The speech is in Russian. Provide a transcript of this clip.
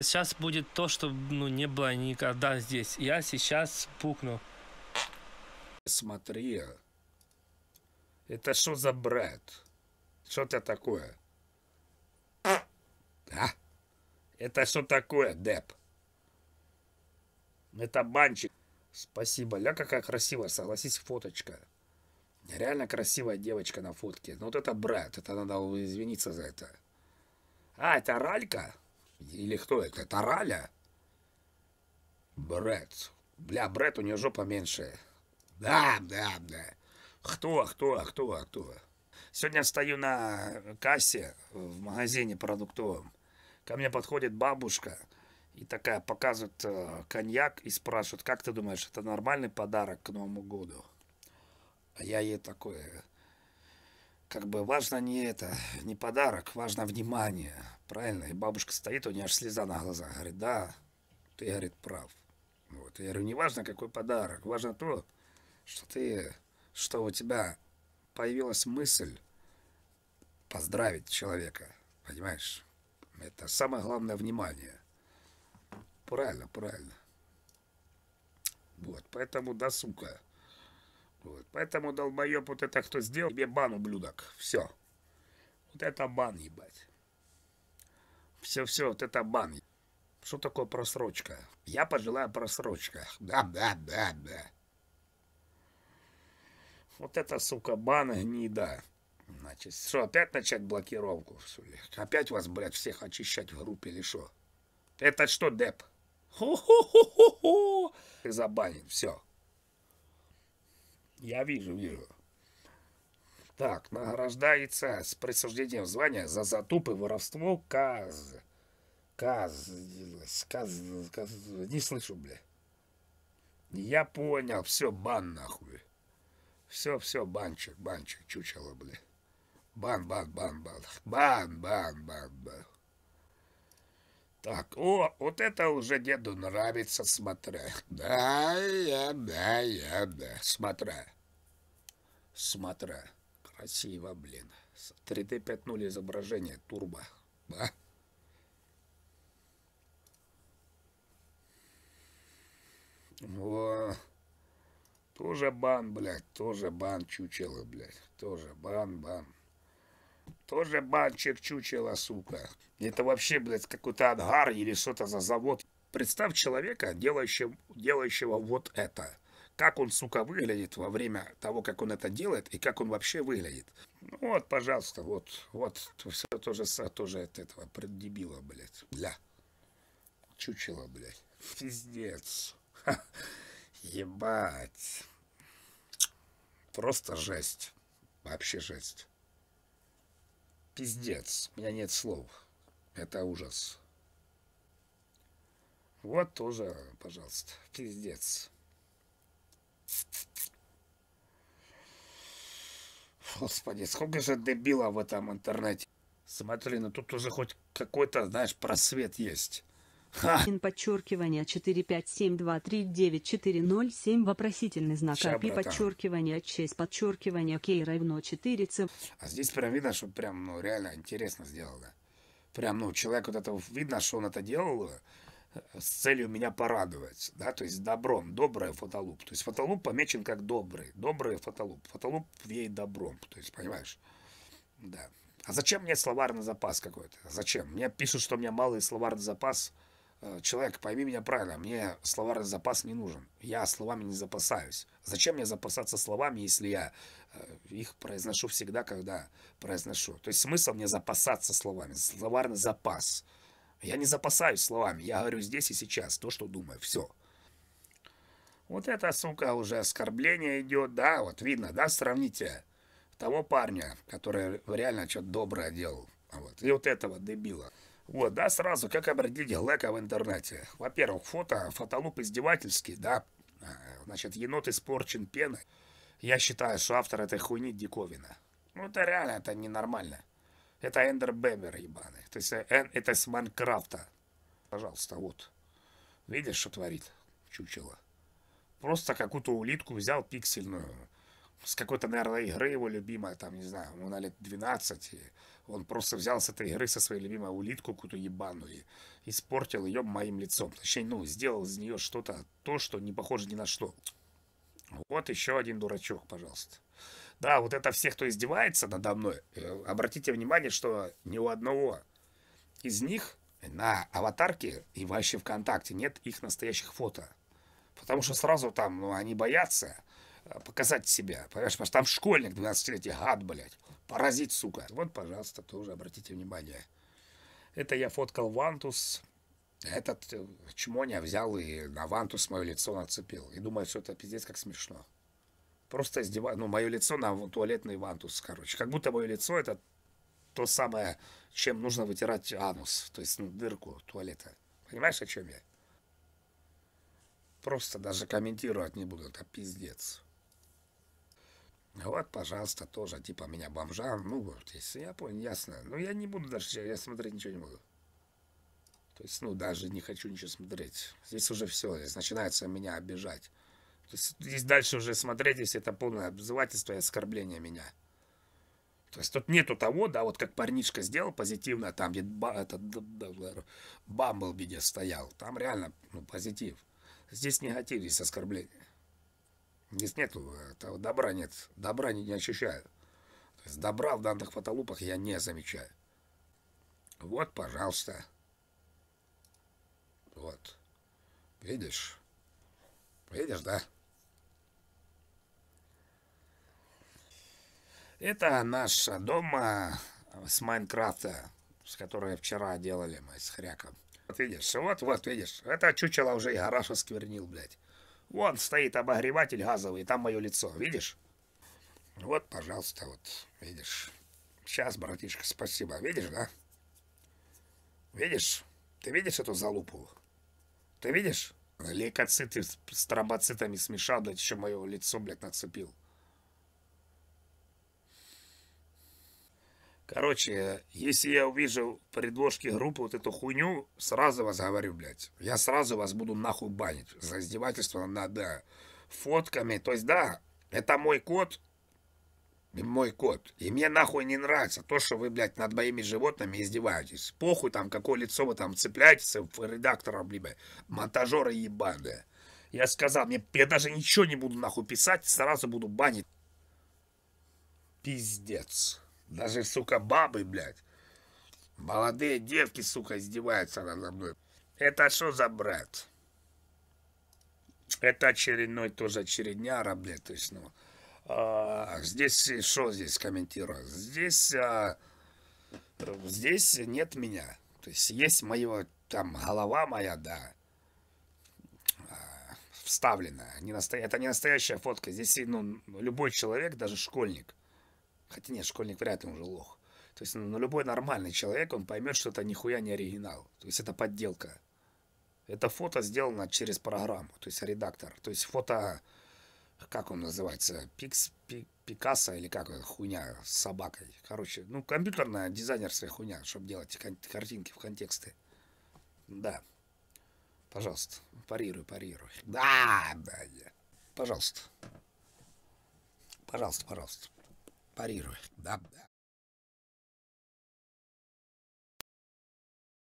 Сейчас будет то, что ну, не было никогда здесь. Я сейчас пукну. Смотри. Это что за бред? Что это такое? А? Это что такое, Деп? Это банчик. Спасибо. Ля какая красивая, согласись, фоточка. Реально красивая девочка на фотке. Но ну, вот это бред. Это надо извиниться за это. А, это Ралька? Или кто это? Тараля? Бред. Бля, Бред у нее жопа меньше. Да, да, да. Кто, кто, кто, кто? Сегодня стою на кассе в магазине продуктовом. Ко мне подходит бабушка и такая показывает э, коньяк и спрашивает, как ты думаешь, это нормальный подарок к Новому году? А я ей такой, как бы важно не это, не подарок, важно внимание. Правильно? И бабушка стоит, у нее аж слеза на глазах. Говорит, да, ты, говорит, прав. Вот. Я говорю, не важно, какой подарок, важно то, что ты, что у тебя появилась мысль поздравить человека. Понимаешь? Это самое главное внимание. Правильно, правильно. Вот, поэтому да, сука. Вот. Поэтому, долбоеб, вот это кто сделал, тебе бан, ублюдок. Все. Вот это бан, ебать. Все-все, вот это бан. Что такое просрочка? Я пожелаю просрочка. Да-да-да-да. Вот это, сука, бан гнида. Значит, что, опять начать блокировку? Опять вас, блядь, всех очищать в группе или что? Это что, Деп? Хо-хо-хо-хо-хо! Забанит, все. Я вижу, вижу. Так, награждается с присуждением звания за затуп и воровство каз... Каз... Каз... каз... Не слышу, бля. Я понял, все, бан нахуй. Все, все, банчик, банчик, чучело, бля. Бан, бан, бан, бан. Бан, бан, бан, бан. Так, о, вот это уже деду нравится, смотря. Да, я, да, я, да, смотря. Смотра. Красиво, блин. 3D 5.0 изображение, турбо. А? О, тоже бан, блядь, тоже бан чучело, блядь, тоже бан, бан. Тоже банчик чучело, сука. Это вообще, блядь, какой-то ангар или что-то за завод. Представь человека, делающего, делающего вот это – как он, сука, выглядит во время того, как он это делает, и как он вообще выглядит. Ну, вот, пожалуйста, вот, вот, все тоже, тоже от этого преддебила, блядь. Бля. Чучело, блядь. Пиздец. Ха. Ебать. Просто жесть. Вообще жесть. Пиздец. У меня нет слов. Это ужас. Вот тоже, пожалуйста, пиздец. Господи, сколько же дебила в этом интернете. Смотри, ну тут уже хоть какой-то, знаешь, просвет есть. Ха. Подчеркивание 457239407 вопросительный знак Ща, API подчеркивание 6 подчеркивание кей равно 4 ц. А здесь прям видно, что прям ну реально интересно сделано. Прям ну человек вот это видно, что он это делал с целью меня порадовать, да, то есть добром, добрая фотолуп. То есть фотолуп помечен как добрый, добрый фотолуп. Фотолуп веет добром, то есть, понимаешь? Да. А зачем мне словарный запас какой-то? Зачем? Мне пишут, что у меня малый словарный запас. Э, человек, пойми меня правильно, мне словарный запас не нужен. Я словами не запасаюсь. Зачем мне запасаться словами, если я э, их произношу всегда, когда произношу? То есть смысл мне запасаться словами, словарный запас – я не запасаюсь словами, я говорю здесь и сейчас то, что думаю, все. Вот это, сука, уже оскорбление идет, да, вот видно, да, сравните того парня, который реально что-то доброе делал, вот, и вот этого дебила. Вот, да, сразу, как обратить Лека в интернете. Во-первых, фото, фотолуп издевательский, да, э, значит, енот испорчен пеной. Я считаю, что автор этой хуйни диковина. Ну, это реально, это ненормально. Это Эндер Бэмер, ебаный. То есть э, это с Майнкрафта. Пожалуйста, вот. Видишь, что творит чучело? Просто какую-то улитку взял пиксельную. С какой-то, наверное, игры его любимая, там, не знаю, ему на лет 12. он просто взял с этой игры со своей любимой улитку какую-то ебаную и испортил ее моим лицом. Точнее, ну, сделал из нее что-то, то, что не похоже ни на что. Вот еще один дурачок, пожалуйста да, вот это все, кто издевается надо мной, э, обратите внимание, что ни у одного из них на аватарке и вообще ВКонтакте нет их настоящих фото. Потому что сразу там, ну, они боятся э, показать себя. Понимаешь, потому что там школьник 12-летний, гад, блядь. Паразит, сука. Вот, пожалуйста, тоже обратите внимание. Это я фоткал Вантус. Этот э, чмоня взял и на Вантус мое лицо нацепил. И думаю, что это пиздец как смешно просто издеваюсь. Ну, мое лицо на туалетный вантус, короче. Как будто мое лицо это то самое, чем нужно вытирать анус, то есть ну, дырку туалета. Понимаешь, о чем я? Просто даже комментировать не буду, это пиздец. Вот, пожалуйста, тоже, типа, меня бомжа, ну, вот, если я понял, ясно. Но ну, я не буду даже, я смотреть ничего не буду. То есть, ну, даже не хочу ничего смотреть. Здесь уже все, здесь начинается меня обижать здесь дальше уже смотреть, если это полное обзывательство и оскорбление меня. То есть тут нету того, да, вот как парнишка сделал позитивно, там где ба, этот Бамблби где стоял, там реально ну, позитив. Здесь негатив, здесь оскорбление. Здесь нету, этого добра нет, добра не, не ощущаю. То есть добра в данных фотолупах я не замечаю. Вот, пожалуйста. Вот. Видишь? Видишь, да? Это наша дома с Майнкрафта, с которой вчера делали мы с Хряком. Вот видишь, вот, вот, видишь, это чучело уже и гараж осквернил, блядь. Вон стоит обогреватель газовый, там мое лицо, видишь? Вот, пожалуйста, вот, видишь. Сейчас, братишка, спасибо. Видишь, да? Видишь? Ты видишь эту залупу? Ты видишь? Лейкоциты с тромбоцитами смешал, блядь, еще мое лицо, блядь, нацепил. Короче, если я увижу предложки группы вот эту хуйню, сразу вас говорю, блядь. Я сразу вас буду нахуй банить за издевательство над да, э, фотками. То есть, да, это мой код, мой код. И мне нахуй не нравится то, что вы, блядь, над моими животными издеваетесь. Похуй там, какое лицо вы там цепляетесь, редактора, блядь, монтажеры ебаные. Я сказал, мне, я даже ничего не буду нахуй писать, сразу буду банить. Пиздец. Даже, сука, бабы, блядь. Молодые девки, сука, издеваются надо мной. Это что за брат? Это очередной тоже очередняра, блядь, то есть, ну... А, здесь, что здесь комментирую? Здесь... А, здесь нет меня. То есть есть моего, там, голова моя, да, а, вставлена. Не насто... Это не настоящая фотка. Здесь, ну, любой человек, даже школьник, Хотя нет, школьник вряд ли уже лох. То есть, ну, любой нормальный человек, он поймет, что это нихуя не оригинал. То есть, это подделка. Это фото сделано через программу, то есть, редактор. То есть, фото, как он называется, Пикс, Пи, Пикассо или как он, хуйня с собакой. Короче, ну, компьютерная дизайнерская хуйня, чтобы делать картинки в контексты. Да. Пожалуйста, парируй, парируй. Да, да, да. Пожалуйста. Пожалуйста, пожалуйста парирую. Да, да.